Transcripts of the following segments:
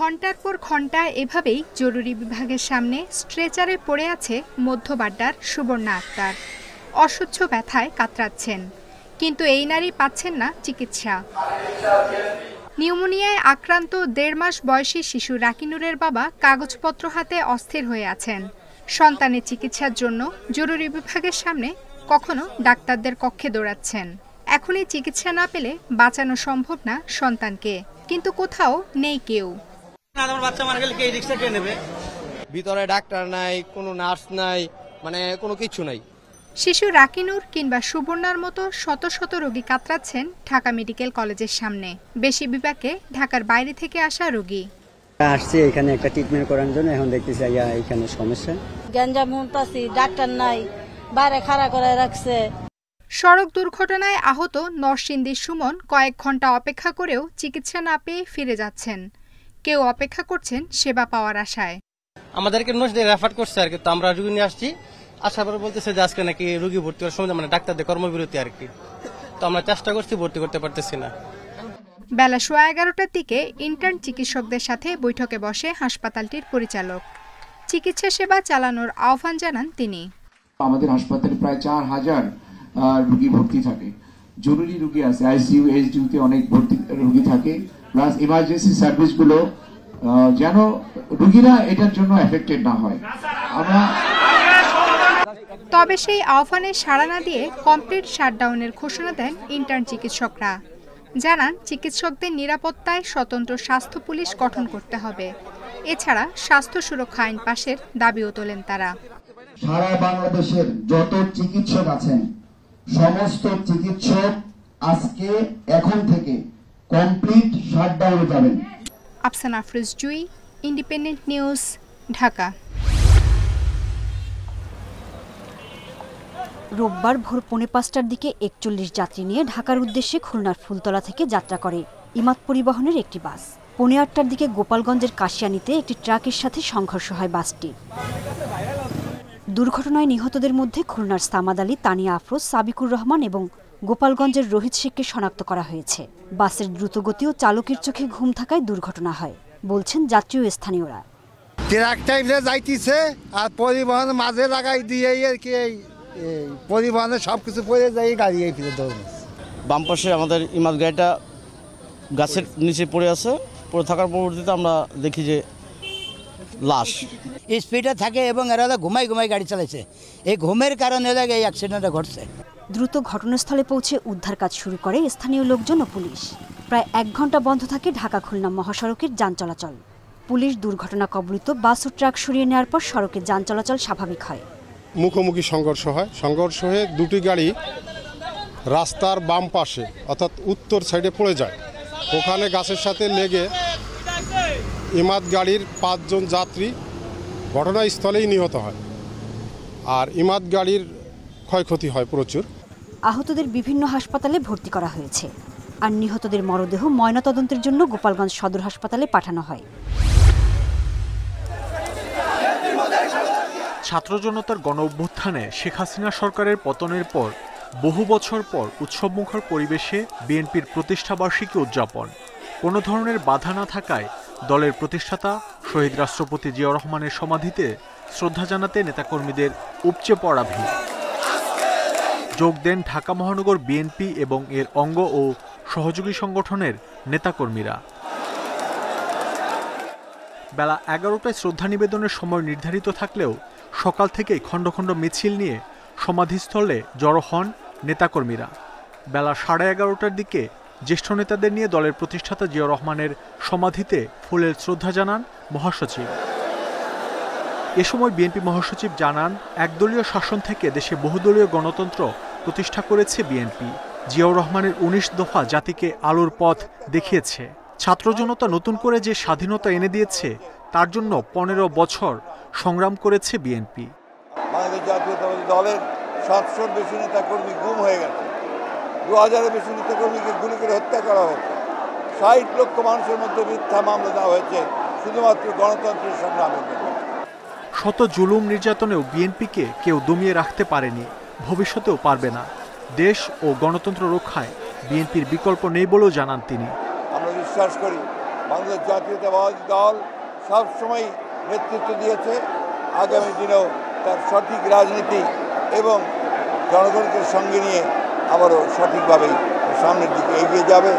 ঘন্টার পর ঘন্টা এভাবেই জরুরি বিভাগের সামনে স্ট্রেচারে পড়ে আছে মধ্যবাড্ডার সুবর্ণা আক্তার অসহ্য ব্যথায় কাতরাচ্ছেন কিন্তু এই নারী পাচ্ছেন না চিকিৎসা নিউমোনিয়ায় আক্রান্ত দেড় মাস বয়সী শিশু রাকিনুরের বাবা কাগজপত্র হাতে অস্থির হয়ে আছেন সন্তানের চিকিৎসার জন্য জরুরি বিভাগের সামনে কখনো ডাক্তারদের কক্ষে দৌড়াচ্ছেন এখনই চিকিৎসা না পেলে বাঁচানো সম্ভব না সন্তানকে কিন্তু কোথাও নেই কেউ ভিতরে ডাক্তার নাই কোনো নার্স নাই মানে কোনো কিছু নাই শিশু রাকিনুর কিংবা সুবর্ণার মতো শত শত রোগী কাতরাচ্ছেন ঢাকা মেডিকেল কলেজের সামনে বেশি বিভাগে ঢাকার বাইরে থেকে আসা রোগী আসছি এখানে একটা ট্রিটমেন্ট করার জন্য এখন দেখতেছি এখানে সমস্যা ডাক্তার নাই খাড়া করে রাখছে সড়ক দুর্ঘটনায় আহত নরসিংদীর সুমন কয়েক ঘন্টা অপেক্ষা করেও চিকিৎসা না পেয়ে ফিরে যাচ্ছেন কেউ অপেক্ষা করছেন সেবা পাওয়ার আশায় আমাদেরকে নোট রেফার করছে আর কি তো আমরা রুগী নিয়ে আসছি আসার পরে বলতেছে যে আজকে নাকি রুগী ভর্তি হওয়ার সময় মানে ডাক্তারদের কর্মবিরতি আর কি তো আমরা চেষ্টা করছি ভর্তি করতে পারতেছি না বেলা সোয়া এগারোটার দিকে ইন্টার্ন চিকিৎসকদের সাথে বৈঠকে বসে হাসপাতালটির পরিচালক চিকিৎসা সেবা চালানোর আহ্বান জানান তিনি আমাদের হাসপাতালে প্রায় চার হাজার রুগী ভর্তি থাকে জরুরি রুগী আছে আইসিইউ এইচডিউতে অনেক ভর্তি রুগী থাকে প্লাস ইমার্জেন্সি সার্ভিসগুলো যেন রুগীরা এটার জন্য এফেক্টেড না হয় আমরা তবে সেই আহ্বানে সাড়া না দিয়ে কমপ্লিট শাটডাউনের ঘোষণা দেন ইন্টার্ন চিকিৎসকরা জানান চিকিৎসকদের নিরাপত্তায় স্বতন্ত্র স্বাস্থ্য পুলিশ গঠন করতে হবে এছাড়া স্বাস্থ্য সুরক্ষা আইন পাশের দাবিও তোলেন তারা সারা বাংলাদেশের যত চিকিৎসক আছেন সমস্ত চিকিৎসক আজকে এখন থেকে কমপ্লিট শাটডাউনে যাবেন আফসান আফরোজ জুই ইন্ডিপেন্ডেন্ট নিউজ ঢাকা রোববার ভোর পৌনে পাঁচটার দিকে একচল্লিশ যাত্রী নিয়ে ঢাকার উদ্দেশ্যে খুলনার ফুলতলা থেকে যাত্রা করে ইমাত পরিবহনের একটি বাস পৌনে আটটার দিকে গোপালগঞ্জের কাশিয়ানিতে একটি ট্রাকের সাথে সংঘর্ষ হয় বাসটি দুর্ঘটনায় নিহতদের মধ্যে খুলনার সামাদ আলী তানিয়া আফরোজ সাবিকুর রহমান এবং গোপালগঞ্জের রোহিত শেখকে শনাক্ত করা হয়েছে বাসের দ্রুতগতি ও চালকের চোখে ঘুম থাকায় দুর্ঘটনা হয় বলছেন যাত্রী ও স্থানীয়রা ট্রাক টাইমে যাইতেছে আর পরিবহন মাঝে লাগাই দিয়ে আর কি এই পরিবহনে সব কিছু পড়ে যাই গাড়ি এই ফিরে ধরুন বাম পাশে আমাদের ইমাদ গাড়িটা গাছের নিচে পড়ে আছে পড়ে থাকার পরবর্তীতে আমরা দেখি যে লাশ স্পিডে থাকে এবং এরা ঘুমাই ঘুমাই গাড়ি চালাইছে এই ঘুমের কারণে এই অ্যাক্সিডেন্টটা ঘটছে দ্রুত ঘটনাস্থলে পৌঁছে উদ্ধার কাজ শুরু করে স্থানীয় লোকজন ও পুলিশ প্রায় এক ঘন্টা বন্ধ থাকে ঢাকা খুলনা মহাসড়কের যান চলাচল পুলিশ দুর্ঘটনা কবলিত বাস ও ট্রাক সরিয়ে নেওয়ার পর সড়কে যান চলাচল স্বাভাবিক হয় মুখোমুখি সংঘর্ষ হয় সংঘর্ষ হয়ে দুটি গাড়ি রাস্তার বাম পাশে অর্থাৎ উত্তর সাইডে পড়ে যায় ওখানে গাছের সাথে লেগে ইমাদ গাড়ির পাঁচজন যাত্রী ঘটনাস্থলেই নিহত হয় আর ইমাদ গাড়ির ক্ষয়ক্ষতি হয় প্রচুর আহতদের বিভিন্ন হাসপাতালে ভর্তি করা হয়েছে আর নিহতদের মরদেহ ময়নাতদন্তের জন্য গোপালগঞ্জ সদর হাসপাতালে পাঠানো হয় ছাত্র জনতার গণ অভ্যুত্থানে শেখ হাসিনা সরকারের পতনের পর বহু বছর পর উৎসবমুখর পরিবেশে বিএনপির প্রতিষ্ঠাবার্ষিকী উদযাপন কোনো ধরনের বাধা না থাকায় দলের প্রতিষ্ঠাতা শহীদ রাষ্ট্রপতি জিয়া রহমানের সমাধিতে শ্রদ্ধা জানাতে নেতাকর্মীদের উপচে পড়া ভিড় যোগ দেন ঢাকা মহানগর বিএনপি এবং এর অঙ্গ ও সহযোগী সংগঠনের নেতাকর্মীরা বেলা এগারোটায় শ্রদ্ধা নিবেদনের সময় নির্ধারিত থাকলেও সকাল থেকেই খণ্ড খণ্ড মিছিল নিয়ে সমাধিস্থলে জড়ো হন নেতাকর্মীরা বেলা সাড়ে এগারোটার দিকে জ্যেষ্ঠ নেতাদের নিয়ে দলের প্রতিষ্ঠাতা জিয়া রহমানের সমাধিতে ফুলের শ্রদ্ধা জানান মহাসচিব এ সময় বিএনপি মহাসচিব জানান একদলীয় শাসন থেকে দেশে বহুদলীয় গণতন্ত্র প্রতিষ্ঠা করেছে বিএনপি জিয়াউর রহমানের উনিশ দফা জাতিকে আলোর পথ দেখিয়েছে ছাত্রজনতা নতুন করে যে স্বাধীনতা এনে দিয়েছে তার জন্য পনেরো বছর সংগ্রাম করেছে বিএনপি বাংলাদেশ দলের সাতশোর বেশি নেতাকর্মী গুম হয়ে গেছে দু হাজারের বেশি নেতাকর্মীকে গুলি করে হত্যা করা হয়েছে ষাট লক্ষ মানুষের মধ্যে মিথ্যা মামলা দেওয়া হয়েছে শুধুমাত্র গণতন্ত্রের সংগ্রামের জন্য শত জুলুম নির্যাতনেও বিএনপিকে কেউ দমিয়ে রাখতে পারেনি ভবিষ্যতেও পারবে না দেশ ও গণতন্ত্র রক্ষায় বিএনপির বিকল্প নেই বলেও জানান তিনি আমরা বিশ্বাস করি বাংলাদেশ জাতীয়তাবাদী দল সবসময় নেতৃত্ব দিয়েছে আগামী দিনেও তার সঠিক রাজনীতি এবং জনগণকে সঙ্গে নিয়ে আবারও সঠিকভাবে সামনের দিকে এগিয়ে যাবে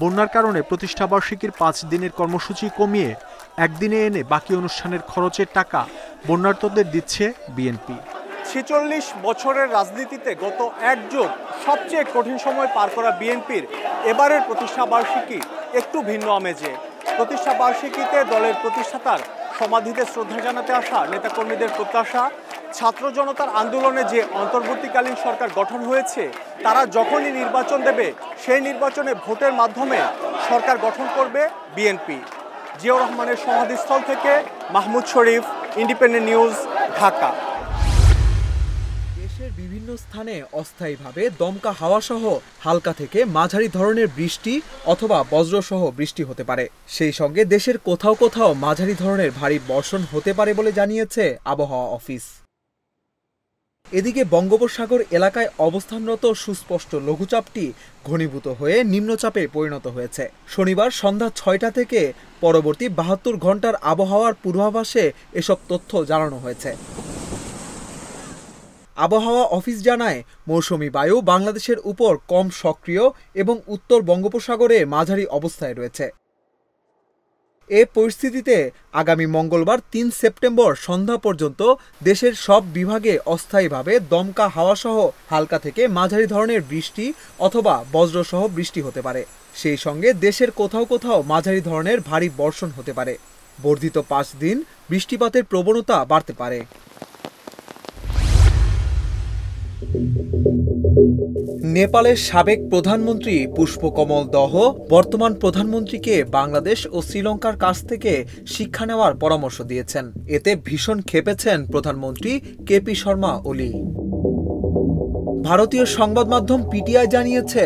বন্যার কারণে প্রতিষ্ঠাবার্ষিকীর পাঁচ দিনের কর্মসূচি কমিয়ে একদিনে এনে বাকি অনুষ্ঠানের খরচের টাকা বন্যার্তদের দিচ্ছে বিএনপি ছেচল্লিশ বছরের রাজনীতিতে গত যুগ সবচেয়ে কঠিন সময় পার করা বিএনপির এবারের প্রতিষ্ঠাবার্ষিকী একটু ভিন্ন আমেজে বার্ষিকীতে দলের প্রতিষ্ঠাতার সমাধিতে শ্রদ্ধা জানাতে আসা নেতাকর্মীদের প্রত্যাশা ছাত্র জনতার আন্দোলনে যে অন্তর্বর্তীকালীন সরকার গঠন হয়েছে তারা যখনই নির্বাচন দেবে সেই নির্বাচনে ভোটের মাধ্যমে সরকার গঠন করবে বিএনপি জিয়াউর রহমানের সমাধিস্থল থেকে মাহমুদ শরীফ ইন্ডিপেন্ডেন্ট নিউজ ঢাকা স্থানে অস্থায়ীভাবে দমকা হাওয়া সহ হালকা থেকে মাঝারি ধরনের বৃষ্টি অথবা বজ্রসহ বৃষ্টি হতে পারে সেই সঙ্গে দেশের কোথাও কোথাও মাঝারি ধরনের ভারী বর্ষণ হতে পারে বলে জানিয়েছে আবহাওয়া অফিস এদিকে বঙ্গোপসাগর এলাকায় অবস্থানরত সুস্পষ্ট লঘুচাপটি ঘনীভূত হয়ে নিম্নচাপে পরিণত হয়েছে শনিবার সন্ধ্যা ছয়টা থেকে পরবর্তী বাহাত্তর ঘন্টার আবহাওয়ার পূর্বাভাসে এসব তথ্য জানানো হয়েছে আবহাওয়া অফিস জানায় মৌসুমি বায়ু বাংলাদেশের উপর কম সক্রিয় এবং উত্তর বঙ্গোপসাগরে মাঝারি অবস্থায় রয়েছে এ পরিস্থিতিতে আগামী মঙ্গলবার তিন সেপ্টেম্বর সন্ধ্যা পর্যন্ত দেশের সব বিভাগে অস্থায়ীভাবে দমকা হাওয়াসহ হালকা থেকে মাঝারি ধরনের বৃষ্টি অথবা বজ্রসহ বৃষ্টি হতে পারে সেই সঙ্গে দেশের কোথাও কোথাও মাঝারি ধরনের ভারী বর্ষণ হতে পারে বর্ধিত পাঁচ দিন বৃষ্টিপাতের প্রবণতা বাড়তে পারে নেপালের সাবেক প্রধানমন্ত্রী পুষ্পকমল দহ বর্তমান প্রধানমন্ত্রীকে বাংলাদেশ ও শ্রীলঙ্কার কাছ থেকে শিক্ষা নেওয়ার পরামর্শ দিয়েছেন এতে ভীষণ খেপেছেন প্রধানমন্ত্রী কেপি শর্মা ওলি ভারতীয় সংবাদ মাধ্যম পিটিআই জানিয়েছে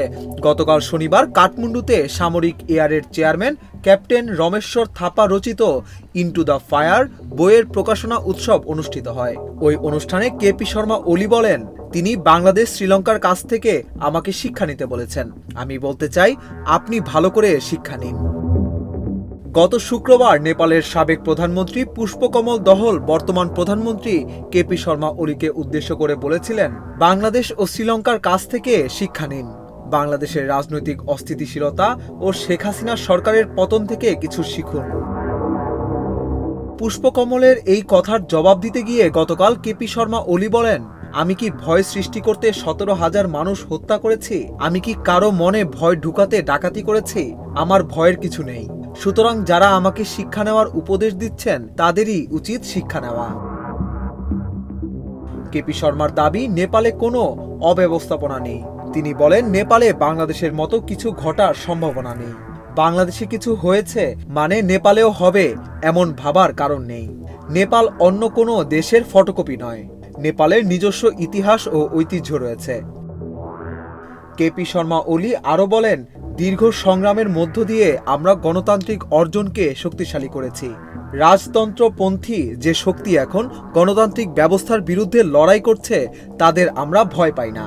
গতকাল শনিবার কাঠমান্ডুতে সামরিক এয়ারের চেয়ারম্যান ক্যাপ্টেন রমেশ্বর থাপা রচিত ইন্টু দ্য ফায়ার বইয়ের প্রকাশনা উৎসব অনুষ্ঠিত হয় ওই অনুষ্ঠানে কেপি শর্মা ওলি বলেন তিনি বাংলাদেশ শ্রীলঙ্কার কাছ থেকে আমাকে শিক্ষা নিতে বলেছেন আমি বলতে চাই আপনি ভালো করে শিক্ষা নিন গত শুক্রবার নেপালের সাবেক প্রধানমন্ত্রী পুষ্পকমল দহল বর্তমান প্রধানমন্ত্রী কেপি শর্মা ওলিকে উদ্দেশ্য করে বলেছিলেন বাংলাদেশ ও শ্রীলঙ্কার কাছ থেকে শিক্ষা নিন বাংলাদেশের রাজনৈতিক অস্থিতিশীলতা ও শেখ হাসিনা সরকারের পতন থেকে কিছু শিখুন পুষ্পকমলের এই কথার জবাব দিতে গিয়ে গতকাল কেপি শর্মা ওলি বলেন আমি কি ভয় সৃষ্টি করতে সতেরো হাজার মানুষ হত্যা করেছি আমি কি কারো মনে ভয় ঢুকাতে ডাকাতি করেছি আমার ভয়ের কিছু নেই সুতরাং যারা আমাকে শিক্ষা নেওয়ার উপদেশ দিচ্ছেন তাদেরই উচিত শিক্ষা নেওয়া কেপি শর্মার দাবি নেপালে কোনো অব্যবস্থাপনা নেই তিনি বলেন নেপালে বাংলাদেশের মতো কিছু ঘটার সম্ভাবনা নেই বাংলাদেশে কিছু হয়েছে মানে নেপালেও হবে এমন ভাবার কারণ নেই নেপাল অন্য কোনো দেশের ফটোকপি নয় নেপালের নিজস্ব ইতিহাস ও ঐতিহ্য রয়েছে কেপি শর্মা ওলি আরও বলেন দীর্ঘ সংগ্রামের মধ্য দিয়ে আমরা গণতান্ত্রিক অর্জনকে শক্তিশালী করেছি রাজতন্ত্রপন্থী যে শক্তি এখন গণতান্ত্রিক ব্যবস্থার বিরুদ্ধে লড়াই করছে তাদের আমরা ভয় পাই না